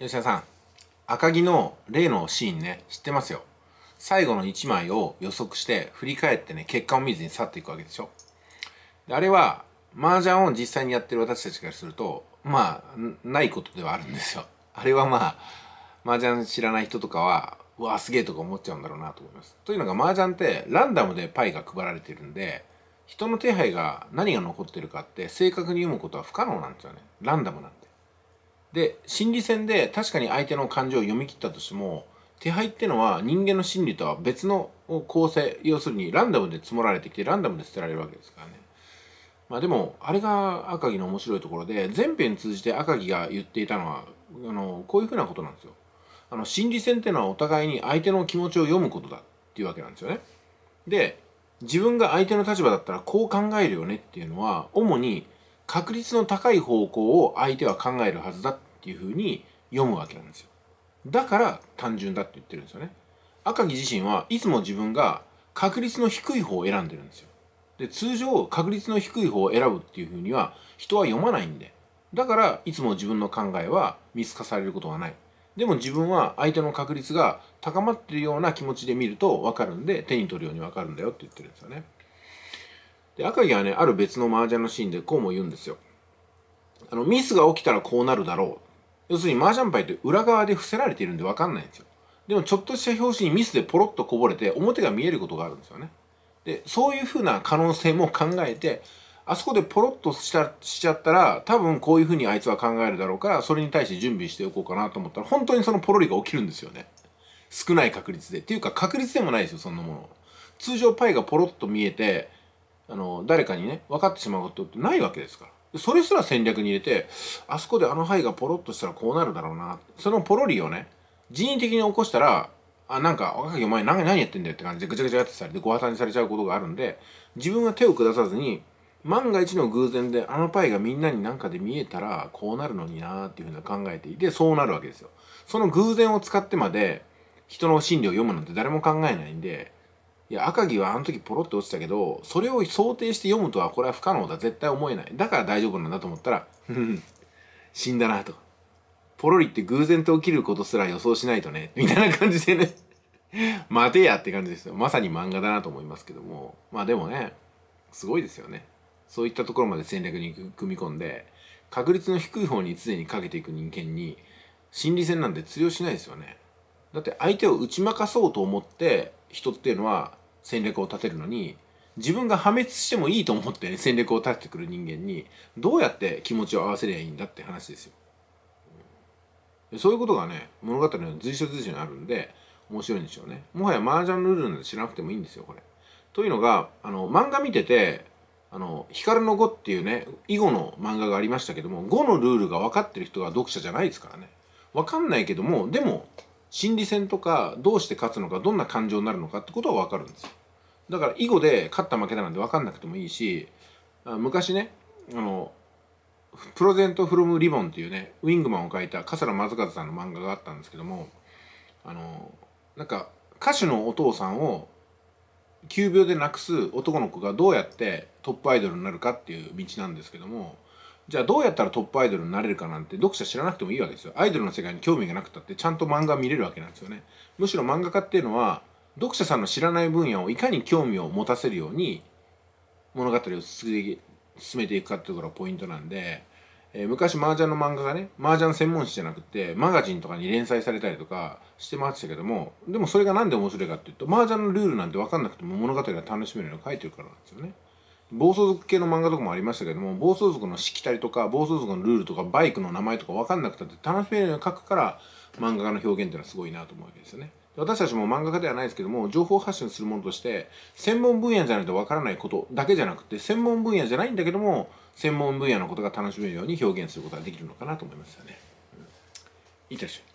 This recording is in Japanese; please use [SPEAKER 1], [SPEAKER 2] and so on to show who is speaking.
[SPEAKER 1] 吉田さん赤木の例のシーンね知ってますよ最後の1枚を予測して振り返ってね結果を見ずに去っていくわけでしょであれは麻雀を実際にやってる私たちからするとまあないことではあるんですよあれはまあ麻雀知らない人とかはうわすげえとか思っちゃうんだろうなと思いますというのが麻雀ってランダムでパイが配られてるんで人の手配が何が残ってるかって正確に読むことは不可能なんですよねランダムなんでで心理戦で確かに相手の感情を読み切ったとしても手配ってのは人間の心理とは別の構成要するにランダムで積もられてきてランダムで捨てられるわけですからね。まあでもあれが赤城の面白いところで前編通じて赤城が言っていたのはあのこういうふうなことなんですよ。あの心理戦っていうのはお互いに相手の気持ちを読むことだっていうわけなんですよね。で自分が相手の立場だったらこう考えるよねっていうのは主に確率の高い方向を相手は考えるはずだっていうふうに読むわけなんですよだから単純だって言ってるんですよね赤木自身はいつも自分が確率の低い方を選んでるんですよで通常確率の低い方を選ぶっていうふうには人は読まないんでだからいつも自分の考えは見透かされることはないでも自分は相手の確率が高まってるような気持ちで見ると分かるんで手に取るように分かるんだよって言ってるんですよね。で、赤城はね、ある別の麻雀のシーンでこうも言うんですよ。あの、ミスが起きたらこうなるだろう。要するに麻雀牌って裏側で伏せられているんでわかんないんですよ。でもちょっとした表紙にミスでポロッとこぼれて表が見えることがあるんですよね。で、そういうふうな可能性も考えて、あそこでポロッとしたしちゃったら、多分こういうふうにあいつは考えるだろうから、それに対して準備しておこうかなと思ったら、本当にそのポロリが起きるんですよね。少ない確率で。っていうか確率でもないですよ、そんなもの。通常パイがポロッと見えて、あの誰かにね分かってしまうことってないわけですからそれすら戦略に入れてあそこであの灰がポロッとしたらこうなるだろうなそのポロリをね人為的に起こしたらあなんか若きお前何何やってんだよって感じでぐちゃぐちゃってさりでご破綻にされちゃうことがあるんで自分は手を下さずに万が一の偶然であのパイがみんなになんかで見えたらこうなるのになーっていうふうに考えていてそうなるわけですよ。その偶然を使ってまで人の心理を読むなんて誰も考えないんでいや、赤木はあの時ポロって落ちたけど、それを想定して読むとは、これは不可能だ。絶対思えない。だから大丈夫なんだと思ったら、ん、死んだなと。ポロリって偶然と起きることすら予想しないとね。みたいな感じでね待てやって感じですよ。まさに漫画だなと思いますけども。まあでもね、すごいですよね。そういったところまで戦略に組み込んで、確率の低い方に常にかけていく人間に、心理戦なんて通用しないですよね。だって相手を打ち負かそうと思って、人っていうのは、戦略を立てるのに自分が破滅してもいいと思って、ね、戦略を立ててくる人間にどうやって気持ちを合わせればいいんだって話ですよ。そういうことがね物語の随所随所にあるんで面白いんでしょうね。もはや麻雀ルールなんて知らなくてもいいんですよこれ。というのがあの漫画見ててあの「光の碁」っていうね囲碁の漫画がありましたけども碁のルールが分かってる人が読者じゃないですからね。分かんないけどもでも心理戦とかどうして勝つのかどんな感情になるのかってことは分かるんですよだから囲碁で勝った負けたなんて分かんなくてもいいし昔ねあのプロゼント・フロム・リボンっていうねウィングマンを描いた笠原正和さんの漫画があったんですけどもあのなんか歌手のお父さんを急病で亡くす男の子がどうやってトップアイドルになるかっていう道なんですけどもじゃあどうやったらトップアイドルになれるかなんて読者知らなくてもいいわけですよアイドルの世界に興味がなくたってちゃんと漫画見れるわけなんですよねむしろ漫画家っていうのは読者さんの知らない分野をいかに興味を持たせるように物語を進めていくかっていうところがポイントなんで、えー、昔麻雀の漫画がね麻雀専門誌じゃなくてマガジンとかに連載されたりとかしてましたけどもでもそれが何で面白いかっていうと麻雀のルールなんて分かんなくても物語が楽しめるように書いてるからなんですよね。暴走族系の漫画とかもありましたけども暴走族のしきたりとか暴走族のルールとかバイクの名前とか分かんなくたって楽しめるように書くから漫画家の表現っていうのはすごいなと思うわけですよね。私たちも漫画家ではないですけども情報発信するものとして専門分野じゃないとわからないことだけじゃなくて専門分野じゃないんだけども専門分野のことが楽しめるように表現することができるのかなと思いますよね。うん、いいでしょ